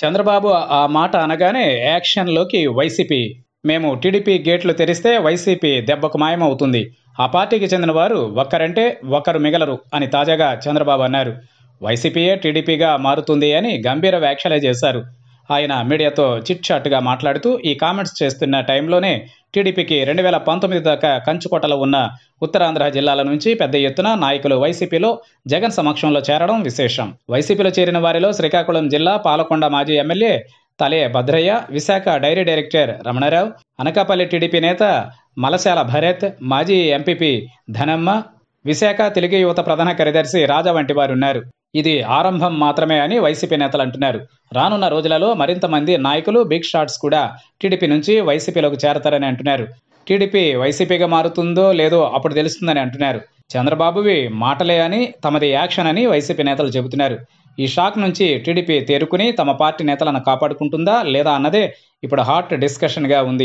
చంద్రబాబు ఆ మాట అనగానే యాక్షన్లోకి వైసీపీ మేము టీడీపీ గేట్లు తెరిస్తే వైసీపీ దెబ్బకు మాయమవుతుంది ఆ పార్టీకి చెందిన వారు ఒక్కరంటే ఒక్కరు మిగలరు అని తాజాగా చంద్రబాబు అన్నారు వైసీపీయే టీడీపీగా మారుతుంది అని గంభీర వ్యాఖ్యలే చేశారు ఆయన మీడియాతో చిట్ చాట్గా మాట్లాడుతూ ఈ కామెంట్స్ చేస్తున్న టైంలోనే టీడీపీకి రెండు వేల పంతొమ్మిది దాకా కంచుకోటలో ఉన్న ఉత్తరాంధ్ర జిల్లాల నుంచి పెద్ద ఎత్తున నాయకులు వైసీపీలో జగన్ సమక్షంలో చేరడం విశేషం వైసీపీలో చేరిన వారిలో శ్రీకాకుళం జిల్లా పాలకొండ మాజీ MLA Tale Bhadraiah Visakha dairy director Ramanarao Anakapalli TDP నేత మలశాల భరత్ మాజీ ఎంపీపీ ధనమ్మ విశాఖ తెలుగు యువత ప్రధాన కార్యదర్శి రాజా వంటి వారు ఉన్నారు ఇది ఆరంభం మాత్రమే అని వైసీపీ నేతలు అంటున్నారు రానున్న రోజులలో మరింత మంది నాయకులు బిగ్ షాట్స్ కూడా టీడీపీ నుంచి వైసీపీలోకి చేరతారని అంటున్నారు టీడీపీ వైసీపీగా మారుతుందో లేదో అప్పుడు తెలుస్తుందని అంటున్నారు చంద్రబాబువి మాటలే అని తమది యాక్షన్ అని వైసీపీ నేతలు చెబుతున్నారు ఈ షాక్ నుంచి టీడీపీ తేరుకుని తమ పార్టీ నేతలను కాపాడుకుంటుందా లేదా అన్నదే ఇప్పుడు హాట్ డిస్కషన్గా ఉంది